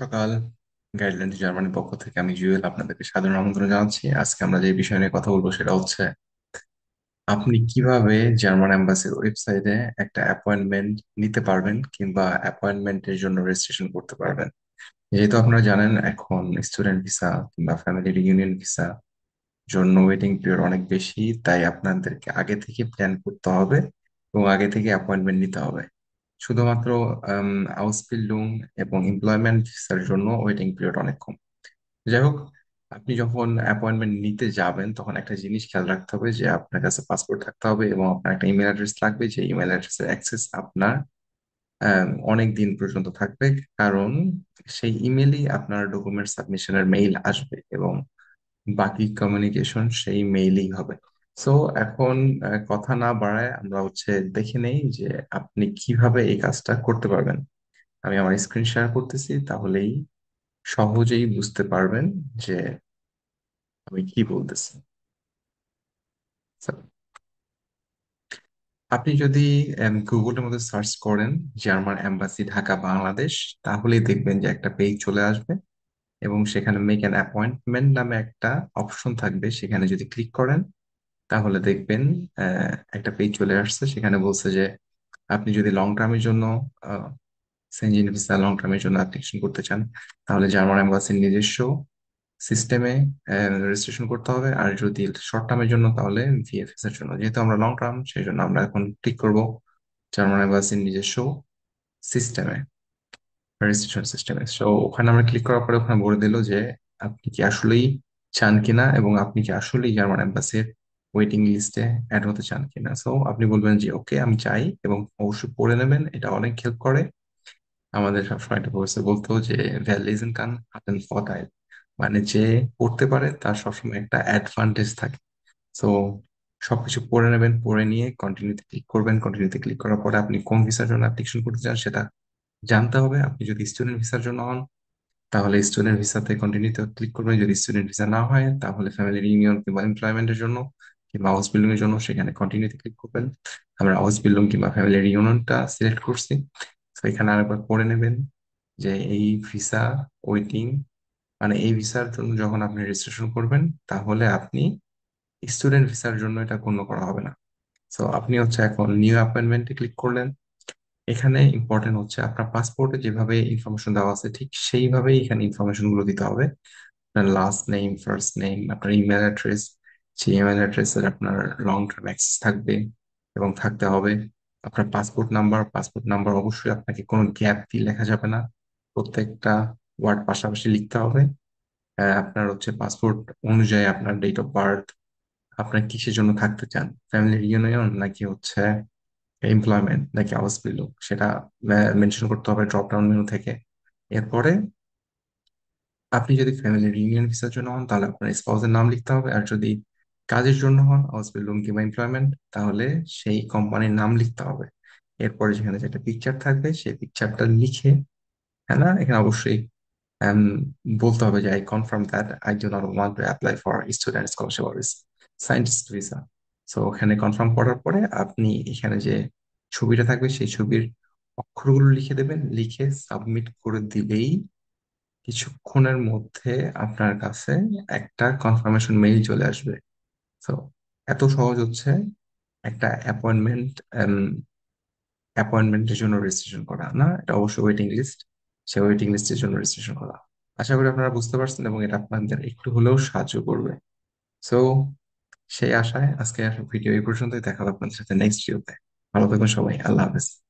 সকাল গাইডল্যান্ড জার্মানির পক্ষ থেকে আমি জুয়েল আপনাদেরকে সাধারণ আমন্ত্রণ জানাচ্ছি আজকে আমরা যে বিষয় নিয়ে কথা বলবো সেটা হচ্ছে আপনি কিভাবে জার্মান এম্বাসির ওয়েবসাইটে একটা অ্যাপয়েন্টমেন্ট নিতে পারবেন কিংবা অ্যাপয়েন্টমেন্টের জন্য রেজিস্ট্রেশন করতে পারবেন যেহেতু আপনারা জানেন এখন স্টুডেন্ট ভিসা কিংবা ফ্যামিলি রিউনিয়ন ভিসা জন্য ওয়েটিং পিরিয়ড অনেক বেশি তাই আপনাদেরকে আগে থেকে প্ল্যান করতে হবে এবং আগে থেকে অ্যাপয়েন্টমেন্ট নিতে হবে শুধুমাত্র আউসবিল্ডুং এবং এমপ্লয়মেন্ট ভিসার জন্য ওয়েটিং পিরিয়ড অনেক কম যাই হোক আপনি যখন অ্যাপয়েন্টমেন্ট নিতে যাবেন তখন একটা জিনিস খেয়াল রাখতে হবে যে আপনার কাছে পাসপোর্ট থাকতে হবে এবং আপনার একটা ইমেল অ্যাড্রেস লাগবে যে ইমেল অ্যাড্রেসের অ্যাক্সেস আপনার অনেক দিন পর্যন্ত থাকবে কারণ সেই ইমেলই আপনার ডকুমেন্ট সাবমিশনের মেইল আসবে এবং বাকি কমিউনিকেশন সেই মেইলই হবে সো এখন আহ, কথা না বাড়ায় আমরা হচ্ছে দেখে নেই যে আপনি কিভাবে এই কাজটা করতে পারবেন আমি আমার স্ক্রিন শেয়ার করতেছি তাহলেই সহজেই বুঝতে পারবেন যে আমি কি বলতেছি আপনি যদি গুগলের মধ্যে সার্চ করেন জার্মান এম্বাসি ঢাকা বাংলাদেশ তাহলেই দেখবেন যে একটা পেজ চলে আসবে এবং সেখানে মেক অ্যান অ্যাপয়েন্টমেন্ট নামে একটা অপশন থাকবে সেখানে যদি ক্লিক করেন তাহলে দেখবেন একটা পেজ চলে আসছে সেখানে বলছে যে আপনি যদি লং টার্মের জন্য সেন্ট জেনিফিসা লং টার্মের জন্য অ্যাপ্লিকেশন করতে চান তাহলে জার্মান এম্বাসির নিজস্ব সিস্টেমে রেজিস্ট্রেশন করতে হবে আর যদি শর্ট টার্মের জন্য তাহলে ভিএফএস এর জন্য যেহেতু আমরা লং টার্ম সেই জন্য আমরা এখন ক্লিক করব জার্মান এম্বাসির নিজস্ব সিস্টেমে রেজিস্ট্রেশন সিস্টেমে সো ওখানে আমরা ক্লিক করার পরে ওখানে বলে দিল যে আপনি কি আসলেই চান কিনা এবং আপনি কি আসলেই জার্মান এম্বাসির ওয়েটিং লিস্টে অ্যাড হতে চান কিনা সো আপনি বলবেন যে ওকে আমি চাই এবং অবশ্যই পড়ে নেবেন এটা অনেক হেল্প করে আমাদের সবসময় একটা প্রফেসর বলতো যে ভ্যালিজেন কান হাতেন ফতাইল মানে যে পড়তে পারে তার সবসময় একটা অ্যাডভান্টেজ থাকে সো সবকিছু পড়ে নেবেন পড়ে নিয়ে কন্টিনিউতে ক্লিক করবেন কন্টিনিউতে ক্লিক করার পরে আপনি কোন ভিসার জন্য অ্যাপ্লিকেশন করতে চান সেটা জানতে হবে আপনি যদি স্টুডেন্ট ভিসার জন্য হন তাহলে স্টুডেন্ট ভিসাতে কন্টিনিউতে ক্লিক করবেন যদি স্টুডেন্ট ভিসা না হয় তাহলে ফ্যামিলি ইউনিয়ন কিংবা এমপ্লয়মেন্টের জন্য কিংবা হাউস বিল্ডিং এর জন্য সেখানে কন্টিনিউতে ক্লিক করবেন আমরা হাউস বিল্ডিং কিংবা ফ্যামিলি রিউনিয়নটা সিলেক্ট করছি তো এখানে আরেকবার পড়ে নেবেন যে এই ভিসা ওয়েটিং মানে এই ভিসার জন্য যখন আপনি রেজিস্ট্রেশন করবেন তাহলে আপনি স্টুডেন্ট ভিসার জন্য এটা গণ্য করা হবে না সো আপনি হচ্ছে এখন নিউ অ্যাপয়েন্টমেন্টে ক্লিক করলেন এখানে ইম্পর্টেন্ট হচ্ছে আপনার পাসপোর্টে যেভাবে ইনফরমেশন দেওয়া আছে ঠিক সেইভাবেই এখানে ইনফরমেশন গুলো দিতে হবে আপনার লাস্ট নেম ফার্স্ট নেম আপনার ইমেল অ্যাড্রেস সেই ইমেল অ্যাড্রেসের আপনার লং টার্ম অ্যাক্সেস থাকবে এবং থাকতে হবে আপনার পাসপোর্ট নাম্বার পাসপোর্ট নাম্বার অবশ্যই আপনাকে কোনো গ্যাপ দিয়ে লেখা যাবে না প্রত্যেকটা ওয়ার্ড পাশাপাশি লিখতে হবে আপনার হচ্ছে পাসপোর্ট অনুযায়ী আপনার ডেট অফ বার্থ আপনার কিসের জন্য থাকতে চান ফ্যামিলি রিউনিয়ন নাকি হচ্ছে এমপ্লয়মেন্ট নাকি আওয়াজ পেল সেটা মেনশন করতে হবে ড্রপ ডাউন মেনু থেকে এরপরে আপনি যদি ফ্যামিলি রিউনিয়ন ভিসার জন্য হন তাহলে আপনার স্পাউসের নাম লিখতে হবে আর যদি কাজের জন্য হন অথবা লোন কিংবা এমপ্লয়মেন্ট তাহলে সেই কোম্পানির নাম লিখতে হবে এরপরে যেখানে যেটা পিকচার থাকবে সেই পিকচারটা লিখে হ্যাঁ না এখানে অবশ্যই um, বলতে হবে যে I confirm that I do not want to apply for student scholarship or scientist visa so ওখানে কনফার্ম করার পরে আপনি এখানে যে ছবিটা থাকবে সেই ছবির অক্ষরগুলো লিখে দেবেন লিখে সাবমিট করে দিলেই কিছুক্ষণের মধ্যে আপনার কাছে একটা কনফার্মেশন মেইল চলে আসবে সো এত সহজ হচ্ছে একটা অ্যাপয়েন্টমেন্ট অ্যাপয়েন্টমেন্টের um, জন্য রেজিস্ট্রেশন করা না এটা অবশ্যই ওয়েটিং লিস্ট সে ওয়েটিং লিস্টের জন্য রেজিস্ট্রেশন করা আশা করি আপনারা বুঝতে পারছেন এবং এটা আপনাদের একটু হলেও সাহায্য করবে সো সেই আশায় আজকে ভিডিও এই পর্যন্তই দেখাবো আপনাদের সাথে নেক্সট ভিডিওতে ভালো থাকুন সবাই আল্লাহ হাফেজ